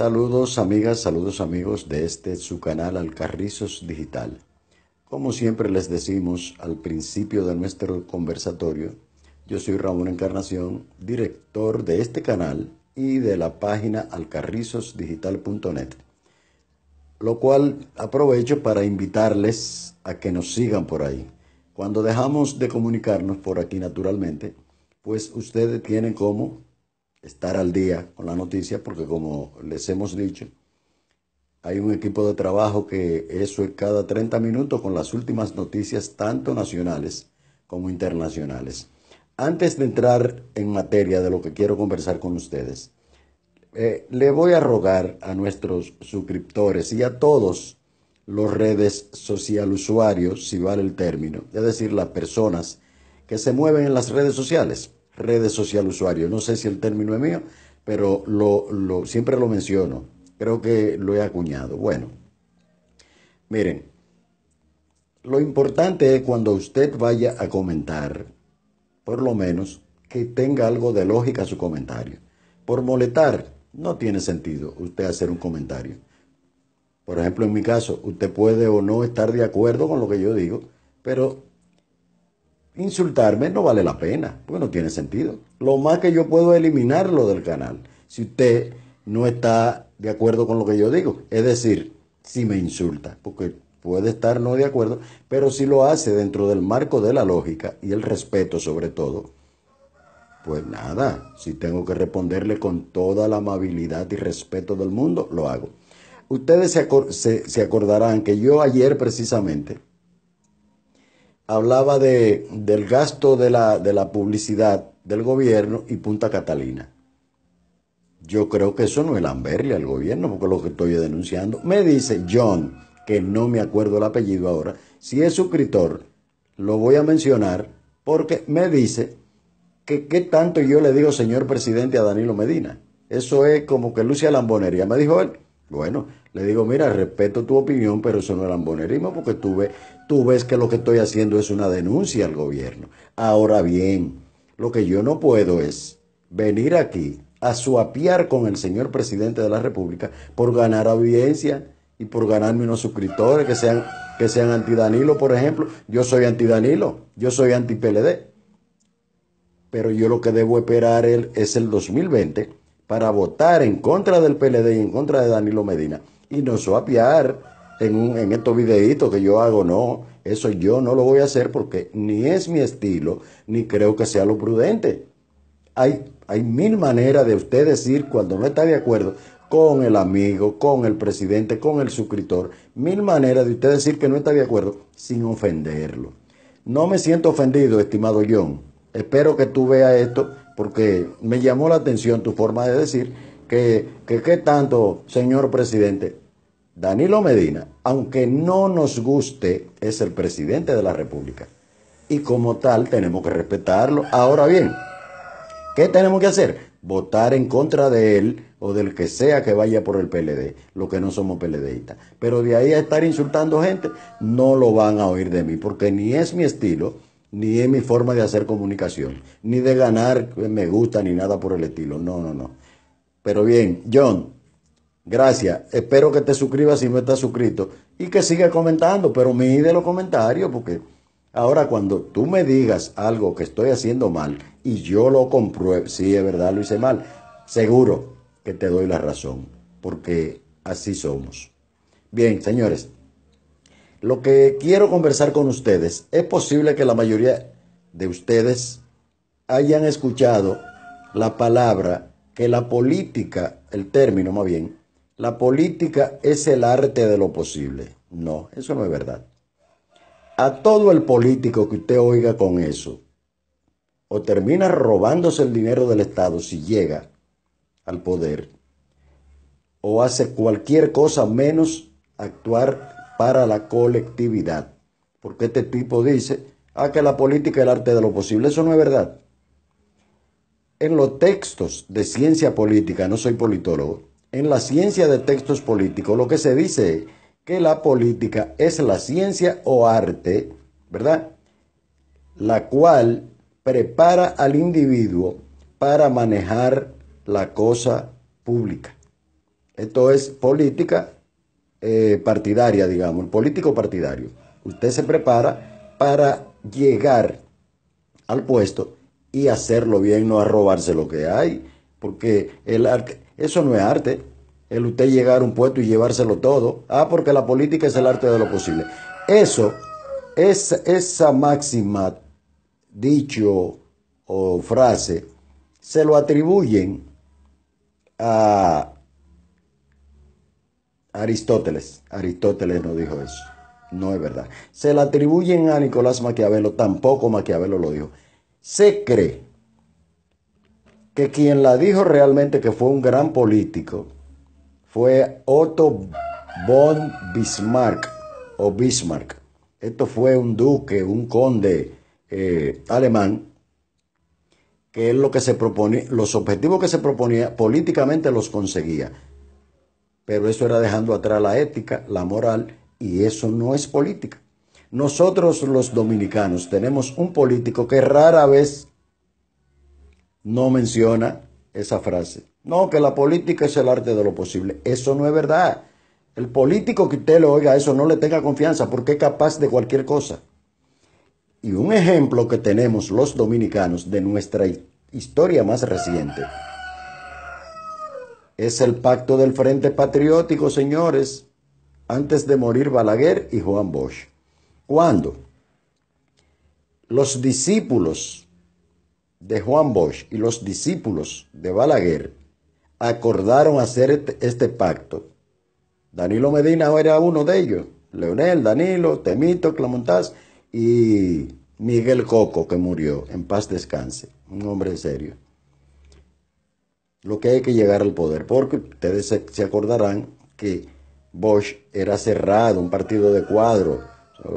Saludos amigas, saludos amigos de este su canal Alcarrizos Digital. Como siempre les decimos al principio de nuestro conversatorio, yo soy Ramón Encarnación, director de este canal y de la página alcarrizosdigital.net, lo cual aprovecho para invitarles a que nos sigan por ahí. Cuando dejamos de comunicarnos por aquí naturalmente, pues ustedes tienen como estar al día con la noticia, porque como les hemos dicho, hay un equipo de trabajo que eso es cada 30 minutos con las últimas noticias, tanto nacionales como internacionales. Antes de entrar en materia de lo que quiero conversar con ustedes, eh, le voy a rogar a nuestros suscriptores y a todos los redes social usuarios, si vale el término, es decir, las personas que se mueven en las redes sociales, redes social usuario. No sé si el término es mío, pero lo, lo, siempre lo menciono. Creo que lo he acuñado. Bueno, miren, lo importante es cuando usted vaya a comentar, por lo menos que tenga algo de lógica su comentario. Por molestar, no tiene sentido usted hacer un comentario. Por ejemplo, en mi caso, usted puede o no estar de acuerdo con lo que yo digo, pero insultarme no vale la pena, porque no tiene sentido. Lo más que yo puedo es eliminarlo del canal, si usted no está de acuerdo con lo que yo digo. Es decir, si me insulta, porque puede estar no de acuerdo, pero si lo hace dentro del marco de la lógica y el respeto sobre todo, pues nada, si tengo que responderle con toda la amabilidad y respeto del mundo, lo hago. Ustedes se, se acordarán que yo ayer precisamente, hablaba de, del gasto de la, publicidad del gobierno y Punta Catalina. Yo creo que eso no es lamberle al gobierno, porque lo que estoy denunciando. Me dice John, que no me acuerdo el apellido ahora, si es suscriptor, lo voy a mencionar, porque me dice que qué tanto yo le digo señor presidente a Danilo Medina. Eso es como que Lucia Lambonería, me dijo él. Bueno, le digo, mira, respeto tu opinión, pero eso no es bonerismo, porque tú ves, que lo que estoy haciendo es una denuncia al gobierno. Ahora bien, lo que yo no puedo es venir aquí a suapiar con el señor presidente de la República por ganar audiencia y por ganarme unos suscriptores que sean, que sean anti-Danilo, por ejemplo. Yo soy anti-Danilo, yo soy anti-PLD. Pero yo lo que debo esperar es el 2020 para votar en contra del PLD y en contra de Danilo Medina. Y no soapiar en, en estos videitos que yo hago, no. Eso yo no lo voy a hacer porque ni es mi estilo, ni creo que sea lo prudente. Hay, hay mil maneras de usted decir cuando no está de acuerdo con el amigo, con el presidente, con el suscriptor. Mil maneras de usted decir que no está de acuerdo sin ofenderlo. No me siento ofendido, estimado John. Espero que tú veas esto porque me llamó la atención tu forma de decir que qué tanto, señor presidente. Danilo Medina, aunque no nos guste, es el presidente de la República. Y como tal, tenemos que respetarlo. Ahora bien, ¿qué tenemos que hacer? Votar en contra de él o del que sea que vaya por el PLD, lo que no somos PLDistas. Pero de ahí a estar insultando gente, no lo van a oír de mí, porque ni es mi estilo ni es mi forma de hacer comunicación, ni de ganar me gusta, ni nada por el estilo. No, no, no. Pero bien, John, gracias. Espero que te suscribas si no estás suscrito y que sigas comentando, pero mide los comentarios porque ahora cuando tú me digas algo que estoy haciendo mal y yo lo compruebo, si es verdad, lo hice mal, seguro que te doy la razón, porque así somos. Bien, señores. Lo que quiero conversar con ustedes, es posible que la mayoría de ustedes hayan escuchado la palabra que la política, el término más bien, la política es el arte de lo posible. No, eso no es verdad. A todo el político que usted oiga con eso, o termina robándose el dinero del Estado si llega al poder, o hace cualquier cosa menos actuar para la colectividad. Porque este tipo dice, ah, que la política es el arte de lo posible. Eso no es verdad. En los textos de ciencia política, no soy politólogo, en la ciencia de textos políticos lo que se dice es que la política es la ciencia o arte, ¿verdad? La cual prepara al individuo para manejar la cosa pública. Esto es política eh, partidaria, digamos, el político partidario. Usted se prepara para llegar al puesto y hacerlo bien, no a robarse lo que hay, porque el arte, eso no es arte, el usted llegar a un puesto y llevárselo todo, ah, porque la política es el arte de lo posible. Eso, es esa máxima, dicho o frase, se lo atribuyen a Aristóteles, Aristóteles no dijo eso. No es verdad. Se la atribuyen a Nicolás Maquiavelo, tampoco Maquiavelo lo dijo. Se cree que quien la dijo realmente que fue un gran político fue Otto von Bismarck o Bismarck. Esto fue un duque, un conde eh, alemán, que lo que se proponía, los objetivos que se proponía políticamente los conseguía pero eso era dejando atrás la ética, la moral, y eso no es política. Nosotros los dominicanos tenemos un político que rara vez no menciona esa frase. No, que la política es el arte de lo posible. Eso no es verdad. El político que usted le oiga eso no le tenga confianza porque es capaz de cualquier cosa. Y un ejemplo que tenemos los dominicanos de nuestra historia más reciente es el pacto del Frente Patriótico, señores, antes de morir Balaguer y Juan Bosch. Cuando los discípulos de Juan Bosch y los discípulos de Balaguer acordaron hacer este, este pacto. Danilo Medina era uno de ellos. Leonel, Danilo, Temito, Clamontaz y Miguel Coco, que murió. En paz descanse. Un hombre serio lo que hay que llegar al poder, porque ustedes se, acordarán que Bosch era cerrado, un partido de cuadro,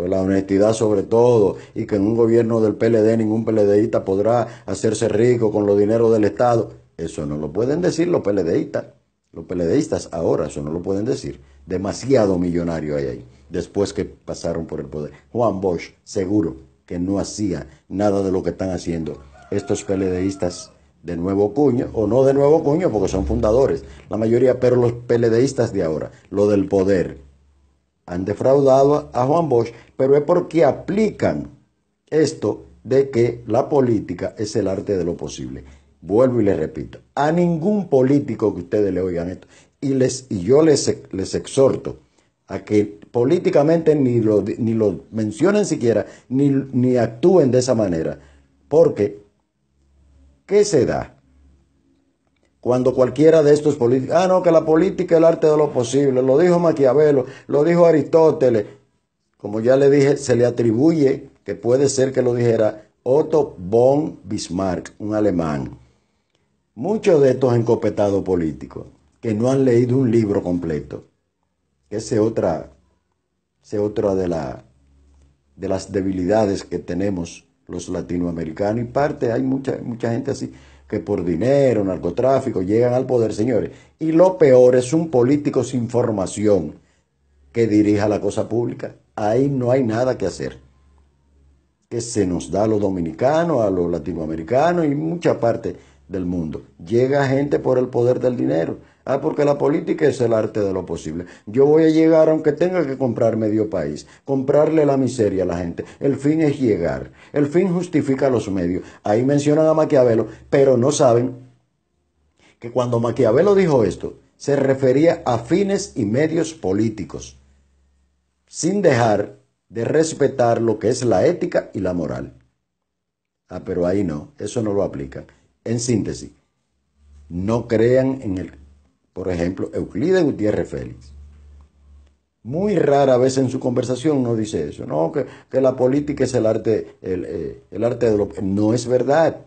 la honestidad sobre todo, y que en un gobierno del PLD ningún PLDista podrá hacerse rico con los dinero del Estado. Eso no lo pueden decir los PLDistas. Los PLDistas ahora eso no lo pueden decir. Demasiado millonario hay ahí, después que pasaron por el poder. Juan Bosch, seguro que no hacía nada de lo que están haciendo estos PLDistas de nuevo cuño, o no de nuevo cuño, porque son fundadores, la mayoría, pero los peledeístas de ahora, lo del poder, han defraudado a Juan Bosch, pero es porque aplican esto de que la política es el arte de lo posible. Vuelvo y les repito, a ningún político que ustedes le oigan esto, y, les, y yo les, les exhorto a que políticamente ni lo, ni lo mencionen siquiera, ni, ni actúen de esa manera, porque ¿Qué se da? Cuando cualquiera de estos políticos, ah, no, que la política es el arte de lo posible, lo dijo Maquiavelo, lo dijo Aristóteles, como ya le dije, se le atribuye que puede ser que lo dijera Otto von Bismarck, un alemán. Muchos de estos encopetados políticos que no han leído un libro completo, que es otra, otra de, la, de las debilidades que tenemos los latinoamericanos y parte, hay mucha, mucha gente así que por dinero, narcotráfico, llegan al poder, señores. Y lo peor es un político sin formación que dirija la cosa pública. Ahí no hay nada que hacer. Que se nos da a los dominicanos, a los latinoamericanos y mucha parte del mundo. Llega gente por el poder del dinero Ah, porque la política es el arte de lo posible. Yo voy a llegar aunque tenga que comprar medio país, comprarle la miseria a la gente. El fin es llegar. El fin justifica los medios. Ahí mencionan a Maquiavelo, pero no saben que cuando Maquiavelo dijo esto, se refería a fines y medios políticos, sin dejar de respetar lo que es la ética y la moral. Ah, pero ahí no, eso no lo aplica En síntesis, no crean en el por ejemplo, Euclides Gutiérrez Félix. Muy rara vez en su conversación uno dice eso, no, que, que la política es el arte, el, eh, arte de lo... No es verdad.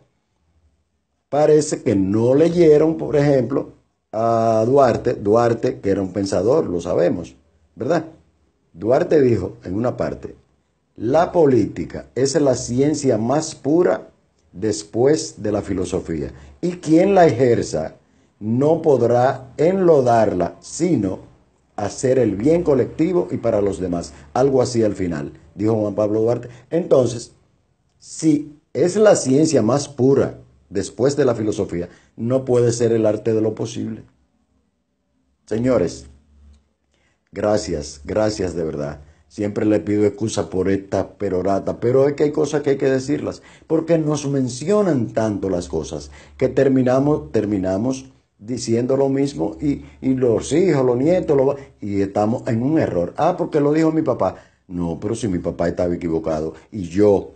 Parece que no leyeron, por ejemplo, a Duarte, Duarte que era un pensador, lo sabemos, ¿verdad? Duarte dijo en una parte, la política es la ciencia más pura después de la filosofía. Y quien la ejerza no podrá enlodarla, sino hacer el bien colectivo y para los demás. Algo así al final, dijo Juan Pablo Duarte. Entonces, si es la ciencia más pura después de la filosofía, no puede ser el arte de lo posible. Señores, gracias, gracias de verdad. Siempre le pido excusa por esta perorata, pero es que hay cosas que hay que decirlas, porque nos mencionan tanto las cosas que terminamos, terminamos diciendo lo mismo y, los hijos, los nietos, los... y estamos en un error. Ah, porque lo dijo mi papá. No, pero si mi papá estaba equivocado y yo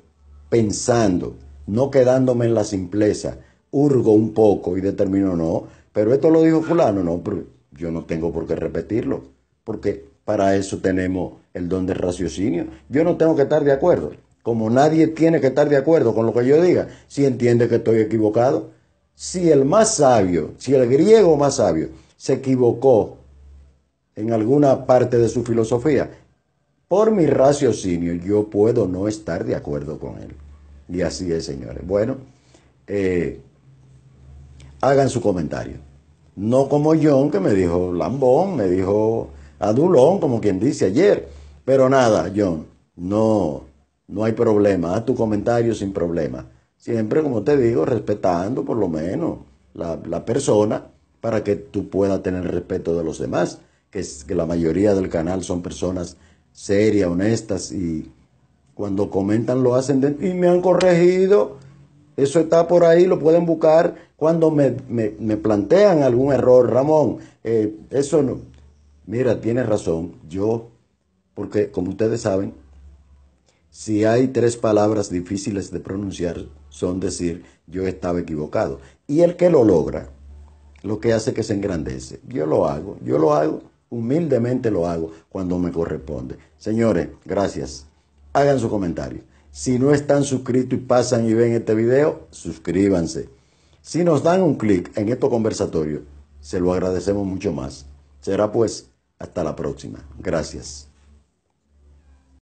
pensando, no quedándome en la simpleza, hurgo un poco y determino no, pero esto lo dijo fulano, no, pero yo no tengo por qué repetirlo, porque para eso tenemos el don de raciocinio. Yo no tengo que estar de acuerdo, como nadie tiene que estar de acuerdo con lo que yo diga, si entiende que estoy equivocado si el más sabio, si el griego más sabio, se equivocó en alguna parte de su filosofía, por mi raciocinio yo puedo no estar de acuerdo con él. Y así es, señores. Bueno, eh, hagan su comentario. No como John, que me dijo Lambón, me dijo Adulón, como quien dice ayer. Pero nada, John, no, no hay problema. Haz tu comentario sin problema. Siempre, como te digo, respetando por lo menos la, persona para que tú puedas tener respeto de los demás, que, es, que la mayoría del canal son personas serias, honestas y cuando comentan lo hacen y me han corregido. Eso está por ahí, lo pueden buscar cuando me, plantean algún error. Ramón, eh, eso no. Mira, tienes razón. Yo, porque como ustedes saben, si hay tres palabras difíciles de pronunciar, son decir, yo estaba equivocado. Y el que lo logra, lo que hace que se engrandece. Yo lo hago, yo lo hago, humildemente lo hago cuando me corresponde. Señores, gracias. Hagan su comentario. Si no están suscritos y pasan y ven este video, suscríbanse. Si nos dan un clic en esto conversatorio, se lo agradecemos mucho más. Será pues hasta la próxima. Gracias.